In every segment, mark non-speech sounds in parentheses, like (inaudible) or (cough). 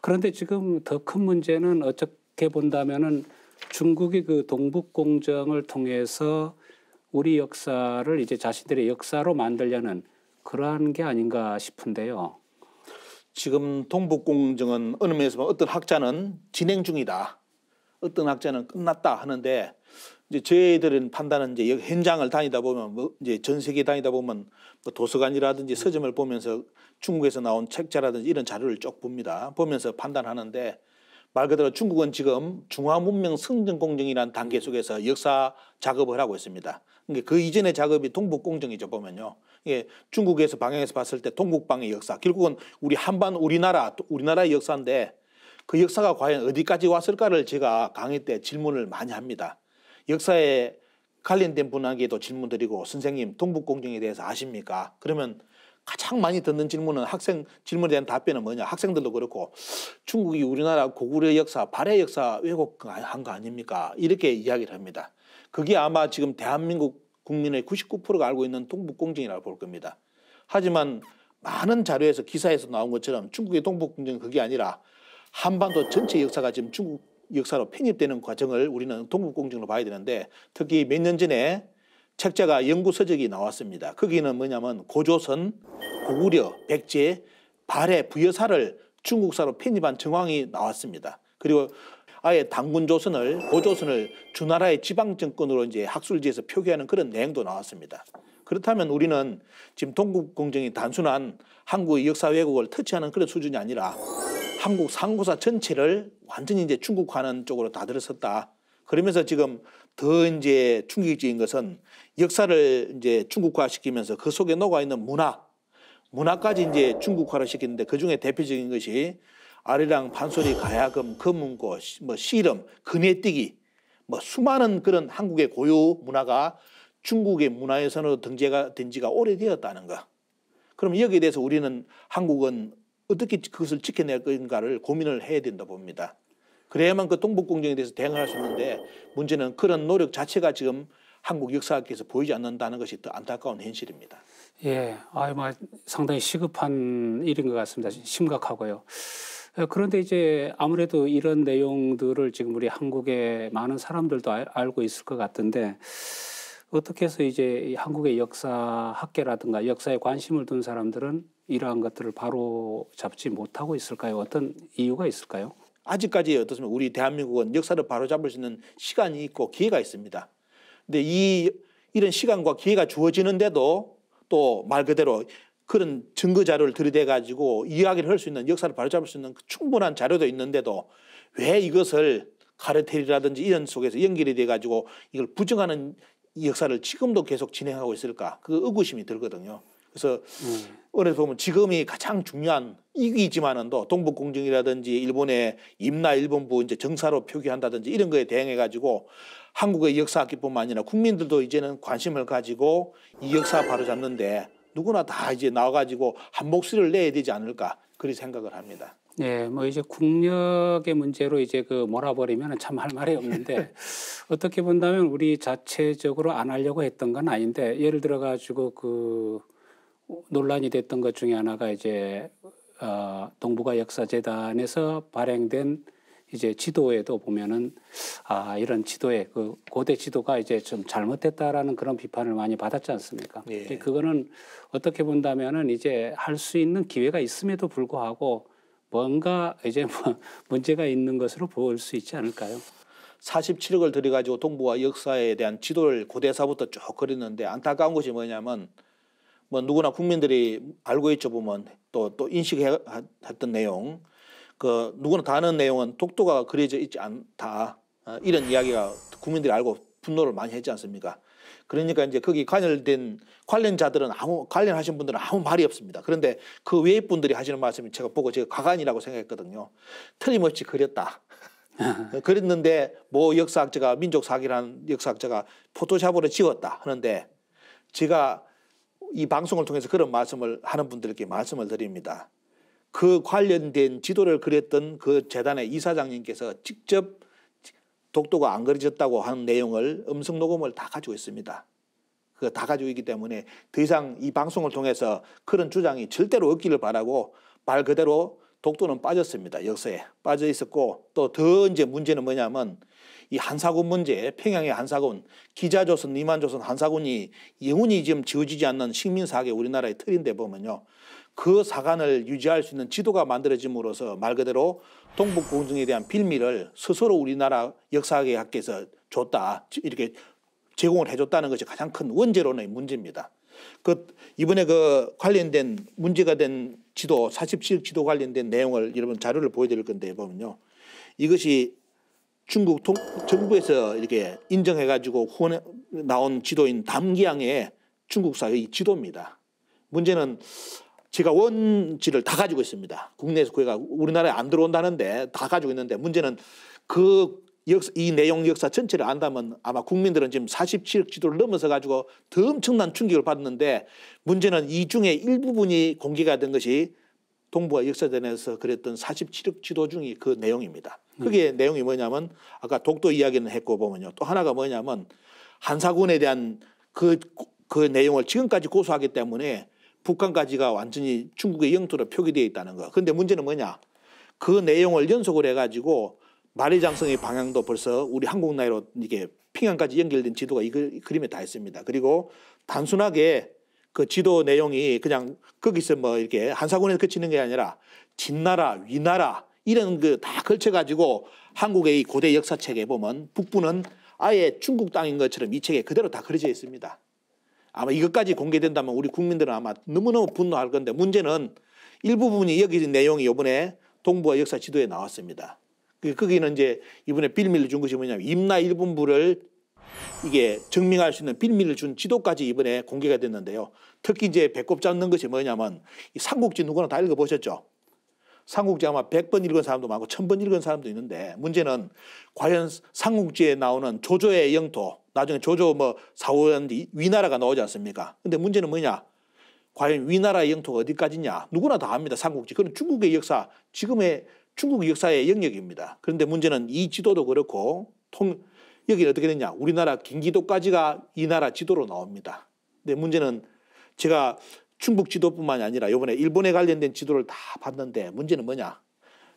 그런데 지금 더 큰 문제는 어떻게 본다면은 중국이 그 동북 공정을 통해서 우리 역사를 이제 자신들의 역사로 만들려는 그러한 게 아닌가 싶은데요. 지금 동북 공정은 어느 면에서 어떤 학자는 진행 중이다. 어떤 학자는 끝났다 하는데 이제 저희들은 판단은 이제 현장을 다니다 보면 뭐 이제 전 세계 다니다 보면 뭐 도서관이라든지 서점을 보면서 중국에서 나온 책자라든지 이런 자료를 쭉 봅니다. 보면서 판단하는데 말 그대로 중국은 지금 중화 문명 성장 공정이라는 단계 속에서 역사 작업을 하고 있습니다. 그러니까 그 이전의 작업이 동북 공정이죠 보면요. 이게 중국에서 방향에서 봤을 때 동북방의 역사 결국은 우리 한반 우리나라 우리나라의 역사인데 그 역사가 과연 어디까지 왔을까를 제가 강의 때 질문을 많이 합니다. 역사에 관련된 분에게도 질문드리고 선생님 동북공정에 대해서 아십니까? 그러면 가장 많이 듣는 질문은 학생 질문에 대한 답변은 뭐냐? 학생들도 그렇고 중국이 우리나라 고구려 역사, 발해 역사 왜곡한 그 거 아닙니까? 이렇게 이야기를 합니다. 그게 아마 지금 대한민국 국민의 99%가 알고 있는 동북공정이라고 볼 겁니다. 하지만 많은 자료에서 기사에서 나온 것처럼 중국의 동북공정은 그게 아니라 한반도 전체 역사가 지금 중국 역사로 편입되는 과정을 우리는 동북공정으로 봐야 되는데 특히 몇 년 전에 책자가 연구서적이 나왔습니다. 거기는 뭐냐면 고조선, 고구려, 백제, 발해, 부여사를 중국사로 편입한 정황이 나왔습니다. 그리고 아예 당군 조선을 고조선을 주나라의 지방 정권으로 이제 학술지에서 표기하는 그런 내용도 나왔습니다. 그렇다면 우리는 지금 동국 공정이 단순한 한국의 역사 왜곡을 터치하는 그런 수준이 아니라 한국 상고사 전체를 완전히 이제 중국화하는 쪽으로 다 들어섰다. 그러면서 지금 더 이제 충격적인 것은 역사를 이제 중국화시키면서 그 속에 녹아 있는 문화, 문화까지 이제 중국화를 시키는데 그 중에 대표적인 것이 아리랑, 판소리, 가야금, 검문고뭐 씨름, 그네뛰기, 뭐 수많은 그런 한국의 고유 문화가 중국의 문화에서는 등재가 된 지가 오래되었다는 거. 그럼 여기에 대해서 우리는 한국은 어떻게 그것을 지켜낼 것인가를 고민을 해야 된다 봅니다. 그래야만 그 동북공정에 대해서 대응할 수 있는데 문제는 그런 노력 자체가 지금 한국 역사학계에서 보이지 않는다는 것이 더 안타까운 현실입니다. 예, 아유, 뭐 상당히 시급한 일인 것 같습니다. 심각하고요. 어, 그런데 이제 아무래도 이런 내용들을 지금 우리 한국의 많은 사람들도 알, 고 있을 것 같은데 어떻게 해서 이제 한국의 역사학계라든가 역사에 관심을 둔 사람들은 이러한 것들을 바로 잡지 못하고 있을까요? 어떤 이유가 있을까요? 아직까지 어떻습니까? 우리 대한민국은 역사를 바로 잡을 수 있는 시간이 있고 기회가 있습니다. 근데 이 이런 시간과 기회가 주어지는데도 또 말 그대로 그런 증거 자료를 들이대 가지고 이야기를 할 수 있는 역사를 바로 잡을 수 있는 그 충분한 자료도 있는데도 왜 이것을 카르텔이라든지 이런 속에서 연결이 돼 가지고 이걸 부정하는 역사를 지금도 계속 진행하고 있을까? 그 의구심이 들거든요. 그래서 음. 어느 보면 지금이 가장 중요한 이기지만은 또 동북공정이라든지 일본의 임나 일본부 이제 정사로 표기한다든지 이런 거에 대응해 가지고 한국의 역사학기뿐만 아니라 국민들도 이제는 관심을 가지고 이 역사 바로잡는데 누구나 다 이제 나와가지고 한 목소리를 내야 되지 않을까 그리 생각을 합니다. 네, 뭐 이제 국력의 문제로 이제 그 몰아버리면 참 할 말이 없는데 (laughs) 어떻게 본다면 우리 자체적으로 안 하려고 했던 건 아닌데 예를 들어 가지고 그 논란이 됐던 것 중에 하나가 이제 어, 동북아 역사재단에서 발행된 이제 지도에도 보면은 아 이런 지도에 그 고대 지도가 이제 좀 잘못됐다라는 그런 비판을 많이 받았지 않습니까? 예. 그거는 어떻게 본다면은 이제 할 수 있는 기회가 있음에도 불구하고 뭔가 이제 뭐 (laughs) 문제가 있는 것으로 볼 수 있지 않을까요? 47억을 들여가지고 동북아 역사에 대한 지도를 고대사부터 쭉 그렸는데 안타까운 것이 뭐냐면 뭐 누구나 국민들이 알고 있죠 보면 또 또 인식했던 내용 그 누구나 다 아는 내용은 독도가 그려져 있지 않다 어, 이런 이야기가 국민들이 알고 분노를 많이 했지 않습니까? 그러니까 이제 거기 관련된 관련자들은 아무 관련하신 분들은 아무 말이 없습니다. 그런데 그 외의 분들이 하시는 말씀이 제가 보고 제가 과관이라고 생각했거든요. 틀림없이 그렸다. (laughs) 그랬는데 뭐 역사학자가 민족사기이라는 역사학자가 포토샵으로 지웠다 하는데 제가 이 방송을 통해서 그런 말씀을 하는 분들께 말씀을 드립니다. 그 관련된 지도를 그렸던 그 재단의 이사장님께서 직접 독도가 안 그려졌다고 하는 내용을 음성 녹음을 다 가지고 있습니다. 그거 다 가지고 있기 때문에 더 이상 이 방송을 통해서 그런 주장이 절대로 없기를 바라고 말 그대로 독도는 빠졌습니다. 역사에 빠져 있었고 또 더 이제 문제는 뭐냐면 이 한사군 문제, 평양의 한사군, 기자조선, 리만조선 한사군이 영원히 지금 지워지지 않는 식민사학의 우리나라의 틀인데 보면요. 그 사관을 유지할 수 있는 지도가 만들어짐으로써 말 그대로 동북공정에 대한 빌미를 스스로 우리나라 역사학의 학계에서 줬다. 이렇게 제공을 해줬다는 것이 가장 큰 원제론의 문제입니다. 그 이번에 그 관련된 문제가 된 지도 47 지도 관련된 내용을 여러분 자료를 보여드릴 건데 보면요. 이것이 중국 통, 정부에서 이렇게 인정해가지고 후원 나온 지도인 담기양의 중국사의 지도입니다. 문제는 제가 원지를 다 가지고 있습니다. 국내에서 그가 우리나라에 안 들어온다는데 다 가지고 있는데 문제는 그 역사, 이 내용 역사 전체를 안다면 아마 국민들은 지금 47억 지도를 넘어서 가지고 더 엄청난 충격을 받는데 문제는 이 중에 일부분이 공개가 된 것이 동부와 역사전에서 그랬던 47억 지도 중에그 내용입니다. 음. 그게 음. 내용이 뭐냐면 아까 독도 이야기는 했고 보면요. 또 하나가 뭐냐면 한사군에 대한 그, 그 내용을 지금까지 고소하기 때문에 북한까지가 완전히 중국의 영토로 표기되어 있다는 거. 그런데 문제는 뭐냐. 그 내용을 연속을 해가지고 만리장성의 방향도 벌써 우리 한국 나이로 이게 평양까지 연결된 지도가 이 그림에 다 있습니다. 그리고 단순하게 그 지도 내용이 그냥 거기서 뭐 이렇게 한사군에서 그치는 게 아니라 진나라, 위나라 이런 그 다 걸쳐 가지고 한국의 이 고대 역사 책에 보면 북부는 아예 중국 땅인 것처럼 이 책에 그대로 다 그려져 있습니다. 아마 이것까지 공개된다면 우리 국민들은 아마 너무너무 분노할 건데 문제는 일부분이 여기 내용이 이번에 동부와 역사 지도에 나왔습니다. 그, 거기는 이제 이번에 빌미를 준 것이 뭐냐면 임나 일본부를 이게 증명할 수 있는 빌미를 준 지도까지 이번에 공개가 됐는데요. 특히 이제 배꼽 잡는 것이 뭐냐면 이 삼국지 누구나 다 읽어보셨죠? 삼국지 아마 1 0 0번 읽은 사람도 많고 1 0 0 0번 읽은 사람도 있는데 문제는 과연 삼국지에 나오는 조조의 영토 나중에 조조 뭐사지 위나라가 나오지 않습니까? 근데 문제는 뭐냐? 과연 위나라 의 영토가 어디까지냐? 누구나 다 압니다. 삼국지. 그건 중국의 역사, 지금의 중국 역사의 영역입니다. 그런데 문제는 이 지도도 그렇고 통, 여기는 어떻게 되냐. 우리나라 경기도까지가 이 나라 지도로 나옵니다. 근데 문제는 제가 중국 지도뿐만이 아니라 이번에 일본에 관련된 지도를 다 봤는데 문제는 뭐냐.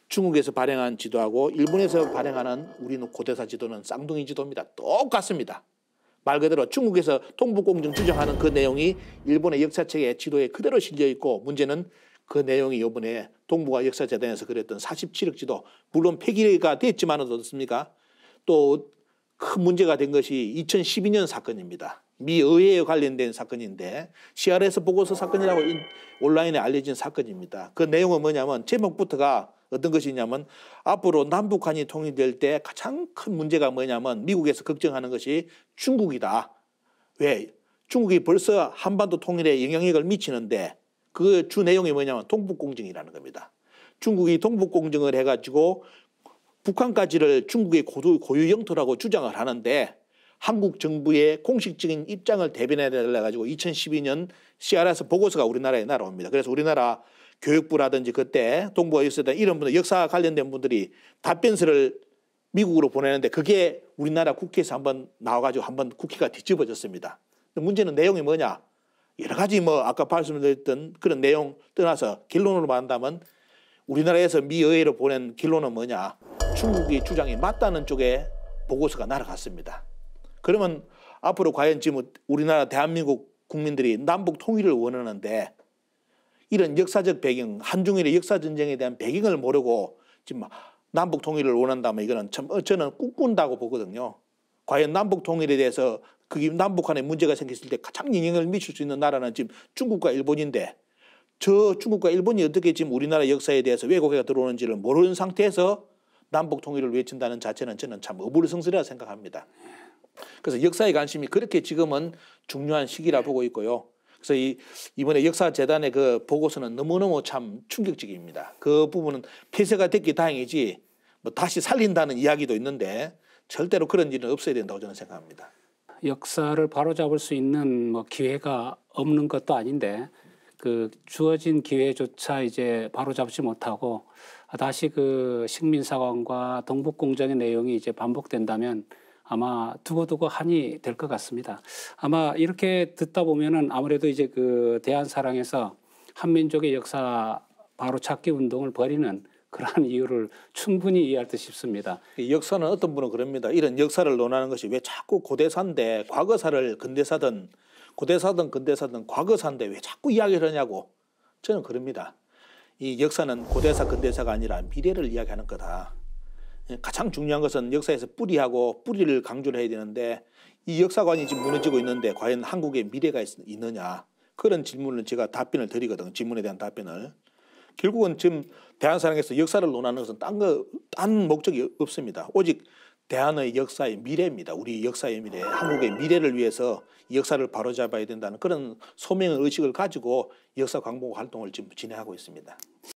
중국에서 발행한 지도하고 일본에서 발행하는 우리는 고대사 지도는 쌍둥이 지도입니다. 똑같습니다. 말 그대로 중국에서 동북공정 주장하는 그 내용이 일본의 역사책의 지도에 그대로 실려 있고 문제는 그 내용이 요번에 동북아 역사재단에서 그렸던 47억지도 물론 폐기가 됐지만은 어떻습니까? 또 큰 문제가 된 것이 2012년 사건입니다. 미 의회에 관련된 사건인데 CRS 보고서 사건이라고 온라인에 알려진 사건입니다. 그 내용은 뭐냐면 제목부터가 어떤 것이냐면 앞으로 남북한이 통일될 때 가장 큰 문제가 뭐냐면 미국에서 걱정하는 것이 중국이다. 왜? 중국이 벌써 한반도 통일에 영향력을 미치는데 그주 내용이 뭐냐면 동북공정이라는 겁니다. 중국이 동북공정을 해가지고 북한까지를 중국의 고유, 고유 영토라고 주장을 하는데 한국 정부의 공식적인 입장을 대변해야 달라가지고 2012년 CRS 보고서가 우리나라에 날아옵니다. 그래서 우리나라 교육부라든지 그때 동부가 있었던 이런 분들 역사 관련된 분들이 답변서를 미국으로 보내는데 그게 우리나라 국회에서 한번 나와가지고 한번 국회가 뒤집어졌습니다. 문제는 내용이 뭐냐? 여러 가지 뭐 아까 말씀드렸던 그런 내용 떠나서 결론으로 말한다면 우리나라에서 미 의회로 보낸 결론은 뭐냐 중국이 주장이 맞다는 쪽에 보고서가 날아갔습니다. 그러면 앞으로 과연 지금 우리나라 대한민국 국민들이 남북 통일을 원하는데 이런 역사적 배경, 한중일의 역사 전쟁에 대한 배경을 모르고 지금 남북 통일을 원한다면 이거는 참 어, 저는 꿈꾼다고 보거든요. 과연 남북 통일에 대해서 그게 남북한에 문제가 생겼을 때 가장 영향을 미칠 수 있는 나라는 지금 중국과 일본인데 저 중국과 일본이 어떻게 지금 우리나라 역사에 대해서 왜곡해가 들어오는지를 모르는 상태에서 남북 통일을 외친다는 자체는 저는 참 어불성설이라 생각합니다. 그래서 역사에 관심이 그렇게 지금은 중요한 시기라 보고 있고요. 그래서 이 이번에 역사재단의 그 보고서는 너무너무 참 충격적입니다. 그 부분은 폐쇄가 됐기 다행이지 뭐 다시 살린다는 이야기도 있는데 절대로 그런 일은 없어야 된다고 저는 생각합니다. 역사를 바로잡을 수 있는 뭐 기회가 없는 것도 아닌데 그 주어진 기회조차 이제 바로잡지 못하고 다시 그 식민 사관과 동북 공정의 내용이 이제 반복된다면 아마 두고두고 한이 될 것 같습니다. 아마 이렇게 듣다 보면은 아무래도 이제 그 대한 사랑에서 한민족의 역사 바로 찾기 운동을 벌이는 그러한 이유를 충분히 이해할 듯 싶습니다. 역사는 어떤 분은 그럽니다. 이런 역사를 논하는 것이 왜 자꾸 고대사인데 과거사를 근대사든 고대사든 근대사든 과거사인데 왜 자꾸 이야기를 하냐고 저는 그럽니다. 이 역사는 고대사 근대사가 아니라 미래를 이야기하는 거다. 예, 가장 중요한 것은 역사에서 뿌리하고 뿌리를 강조를 해야 되는데 이 역사관이 지금 무너지고 있는데 과연 한국의 미래가 있, 느냐 그런 질문을 제가 답변을 드리거든 질문에 대한 답변을 결국은 지금 대한사랑에서 역사를 논하는 것은 딴 거, 딴 목적이 없습니다. 오직 대한의 역사의 미래입니다. 우리 역사의 미래, 한국의 미래를 위해서 역사를 바로잡아야 된다는 그런 소명 의식을 가지고 역사 광복 활동을 지금 진행하고 있습니다.